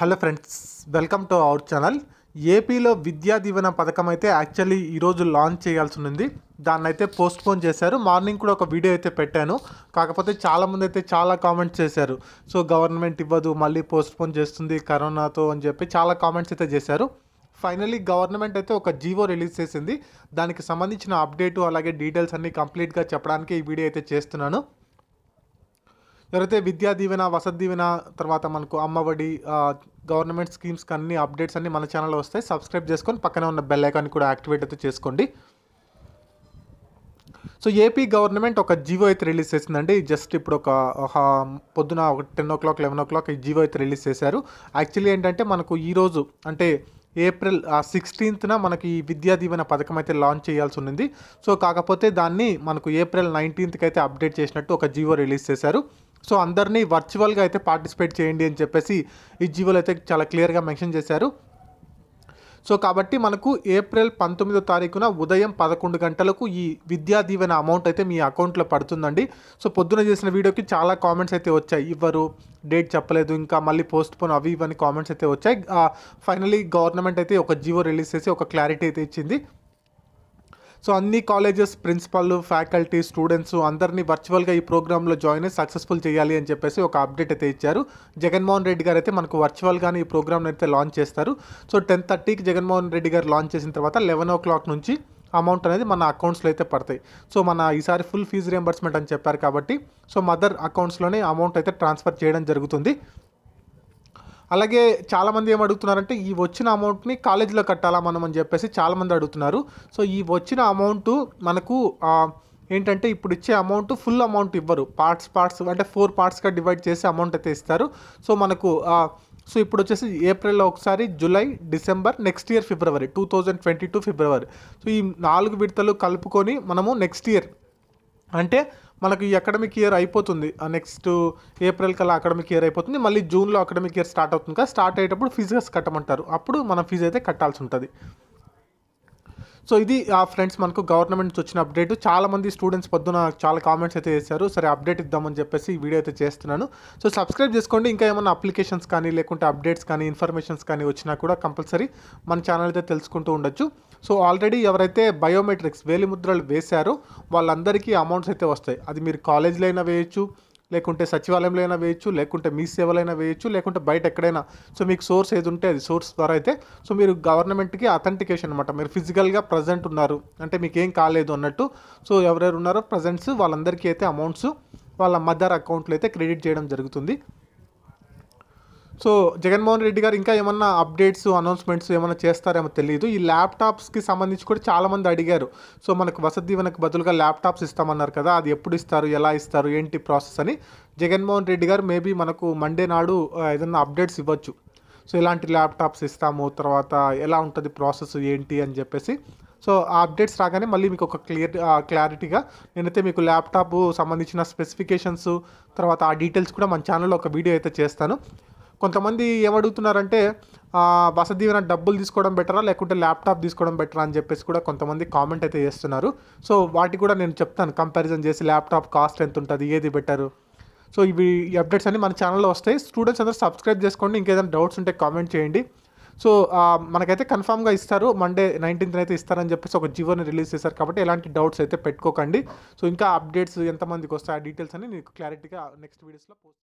hello friends welcome to our channel ఏపీలో విద్యా దీవెన పథకం అయితే యాక్చువల్లీ ఈరోజు లాంచ్ చేయాల్సి ఉంది దాన్ని అయితే పోస్ట్ పోన్ చేశారు మార్నింగ్ కూడా ఒక వీడియో అయితే పెట్టాను కాకపోతే చాలామంది అయితే చాలా కామెంట్స్ చేశారు సో గవర్నమెంట్ ఇవ్వదు మళ్ళీ పోస్ట్ పోన్ చేస్తుంది కరోనాతో అని చెప్పి చాలా కామెంట్స్ అయితే చేశారు ఫైనలీ గవర్నమెంట్ అయితే ఒక జీవో రిలీజ్ చేసింది దానికి సంబంధించిన అప్డేటు అలాగే డీటెయిల్స్ అన్నీ కంప్లీట్గా చెప్పడానికి ఈ వీడియో అయితే చేస్తున్నాను ఎవరైతే విద్యా దీవెన వసతి దీవెన తర్వాత మనకు అమ్మఒడి గవర్నమెంట్ స్కీమ్స్కి అన్ని అప్డేట్స్ అన్ని మన ఛానల్లో వస్తాయి సబ్స్క్రైబ్ చేసుకొని పక్కనే ఉన్న బెల్ ఐకాన్ కూడా యాక్టివేట్ అయితే చేసుకోండి సో ఏపీ గవర్నమెంట్ ఒక జివో అయితే రిలీజ్ చేసిందండి జస్ట్ ఇప్పుడు ఒక పొద్దున ఒక ten o'clock eleven o'clock ఈ జీవో అయితే రిలీజ్ చేశారు యాక్చువల్లీ ఏంటంటే మనకు ఈరోజు అంటే ఏప్రిల్ సిక్స్టీన్త్న మనకి ఈ విద్యా దీవెన పథకం అయితే లాంచ్ చేయాల్సి ఉంది సో కాకపోతే దాన్ని మనకు ఏప్రిల్ నైన్టీన్త్కి అయితే అప్డేట్ చేసినట్టు ఒక జివో రిలీజ్ చేశారు సో అందరినీ వర్చువల్గా అయితే పార్టిసిపేట్ చేయండి అని చెప్పేసి ఈ జీవోలు అయితే చాలా క్లియర్గా మెన్షన్ చేశారు సో కాబట్టి మనకు ఏప్రిల్ పంతొమ్మిదో తారీఖున ఉదయం పదకొండు గంటలకు ఈ విద్యా దీవెన అమౌంట్ అయితే మీ అకౌంట్లో పడుతుందండి సో పొద్దున చేసిన వీడియోకి చాలా కామెంట్స్ అయితే వచ్చాయి ఇవ్వరు డేట్ చెప్పలేదు ఇంకా మళ్ళీ పోస్ట్ పోన్ అవి ఇవన్నీ కామెంట్స్ అయితే వచ్చాయి ఫైనలీ గవర్నమెంట్ అయితే ఒక జీవో రిలీజ్ చేసి ఒక క్లారిటీ అయితే ఇచ్చింది సో అన్ని కాలేజెస్ ప్రిన్సిపల్ ఫ్యాకల్టీ స్టూడెంట్స్ అందరినీ వర్చువల్గా ఈ ప్రోగ్రాంలో జాయిన్ అయ్యి సక్సెస్ఫుల్ చేయాలి అని చెప్పేసి ఒక అప్డేట్ అయితే ఇచ్చారు జగన్మోహన్ రెడ్డి గారు అయితే మనకు వర్చువల్గానే ఈ ప్రోగ్రామ్ని అయితే లాంచ్ చేస్తారు సో టెన్ థర్టీకి జగన్మోహన్ రెడ్డి గారు లాంచ్ చేసిన తర్వాత లెవెన్ ఓ క్లాక్ నుంచి అమౌంట్ అనేది మన అకౌంట్స్లో అయితే పడతాయి సో మన ఈసారి ఫుల్ ఫీజు రియంబర్స్మెంట్ అని చెప్పారు కాబట్టి సో మదర్ అకౌంట్స్లోనే అమౌంట్ అయితే ట్రాన్స్ఫర్ చేయడం జరుగుతుంది అలాగే చాలామంది ఏం అడుగుతున్నారంటే ఈ వచ్చిన అమౌంట్ని కాలేజీలో కట్టాలా మనం అని చెప్పేసి చాలామంది అడుగుతున్నారు సో ఈ వచ్చిన అమౌంట్ మనకు ఏంటంటే ఇప్పుడు ఇచ్చే అమౌంట్ ఫుల్ అమౌంట్ ఇవ్వరు పార్ట్స్ పార్ట్స్ అంటే ఫోర్ పార్ట్స్గా డివైడ్ చేసి అమౌంట్ అయితే ఇస్తారు సో మనకు సో ఇప్పుడు వచ్చేసి ఏప్రిల్లో ఒకసారి July December next year February two thousand twenty two February so ఈ నాలుగు విడతలు కలుపుకొని మనము నెక్స్ట్ ఇయర్ అంటే మనకు ఈ అకాడమిక్ ఇయర్ అయిపోతుంది నెక్స్ట్ ఏప్రిల్ కల్లా అకాడమిక్ ఇయర్ అయిపోతుంది మళ్ళీ జూన్లో అకాడమిక్ ఇయర్ స్టార్ట్ అవుతుంది కదా స్టార్ట్ అయ్యేటప్పుడు ఫీజు కట్టమంటారు అప్పుడు మనం ఫీజు అయితే కట్టాల్సి ఉంటుంది సో ఇది ఆ ఫ్రెండ్స్ మనకు గవర్నమెంట్ నుంచి వచ్చిన అప్డేట్ చాలామంది స్టూడెంట్స్ పొద్దున చాలా కామెంట్స్ అయితే చేశారు సరే అప్డేట్ ఇద్దామని చెప్పేసి ఈ వీడియో అయితే చేస్తున్నాను సో సబ్స్క్రైబ్ చేసుకోండి ఇంకా ఏమైనా అప్లికేషన్స్ కానీ లేకుంటే అప్డేట్స్ కానీ ఇన్ఫర్మేషన్స్ కానీ వచ్చినా కూడా కంపల్సరీ మన ఛానల్ అయితే తెలుసుకుంటూ ఉండొచ్చు సో ఆల్రెడీ ఎవరైతే బయోమెట్రిక్స్ వేలిముద్రలు వేశారో వాళ్ళందరికీ అమౌంట్స్ అయితే వస్తాయి అది మీరు కాలేజ్లో అయినా వేయచ్చు లేకుంటే సచివాలయంలో అయినా వేయచ్చు లేకుంటే మీ సేవలైనా వేయచ్చు లేకుంటే బయట ఎక్కడైనా సో మీకు సోర్స్ ఏది ఉంటే అది సోర్స్ ద్వారా అయితే సో మీరు గవర్నమెంట్కి అథెంటికేషన్ అనమాట మీరు ఫిజికల్గా ప్రజెంట్ ఉన్నారు అంటే మీకు ఏం కాలేదు అన్నట్టు సో ఎవరెవరు ఉన్నారో ప్రజెంట్స్ వాళ్ళందరికీ అయితే అమౌంట్స్ వాళ్ళ మదర్ అకౌంట్లో అయితే క్రెడిట్ చేయడం జరుగుతుంది సో జగన్మోహన్ రెడ్డి గారు ఇంకా ఏమన్నా అప్డేట్స్ అనౌన్స్మెంట్స్ ఏమైనా చేస్తారేమో తెలియదు ఈ ల్యాప్టాప్స్కి సంబంధించి కూడా చాలామంది అడిగారు సో మనకు వసతి మనకు బదులుగా ల్యాప్టాప్స్ ఇస్తామన్నారు కదా అది ఎప్పుడు ఇస్తారు ఎలా ఇస్తారు ఏంటి ప్రాసెస్ అని జగన్మోహన్ రెడ్డి గారు మేబీ మనకు మండే నాడు ఏదన్నా అప్డేట్స్ ఇవ్వచ్చు సో ఇలాంటి ల్యాప్టాప్స్ ఇస్తాము తర్వాత ఎలా ఉంటుంది ప్రాసెస్ ఏంటి అని చెప్పేసి సో ఆ అప్డేట్స్ రాగానే మళ్ళీ మీకు ఒక క్లియర్ క్లారిటీగా నేనైతే మీకు ల్యాప్టాప్ సంబంధించిన స్పెసిఫికేషన్స్ తర్వాత ఆ డీటెయిల్స్ కూడా మన ఛానల్లో ఒక వీడియో అయితే చేస్తాను కొంతమంది ఏమడుగుతున్నారంటే బస దీవెన డబ్బులు తీసుకోవడం బెటరా లేకుంటే ల్యాప్టాప్ తీసుకోవడం బెటరా అని చెప్పేసి కూడా కొంతమంది కామెంట్ అయితే చేస్తున్నారు సో వాటి కూడా నేను చెప్తాను కంపారిజన్ చేసి ల్యాప్టాప్ కాస్ట్ ఎంత ఉంటుంది ఏది బెటరు సో ఇవి అప్డేట్స్ అన్ని మన ఛానల్లో వస్తాయి స్టూడెంట్స్ అందరూ సబ్స్క్రైబ్ చేసుకోండి ఇంకేదైనా డౌట్స్ ఉంటే కామెంట్ చేయండి సో మనకైతే కన్ఫామ్గా ఇస్తారు మండే నైన్టీన్త్ అయితే ఇస్తారని చెప్పేసి ఒక జీవోని రిలీజ్ చేశారు కాబట్టి ఎలాంటి డౌట్స్ అయితే పెట్టుకోకండి సో ఇంకా అప్డేట్స్ ఎంతమందికి వస్తాయి ఆ డీటెయిల్స్ అని మీకు క్లారిటీగా నెక్స్ట్ వీడియోస్లో పోస్ట్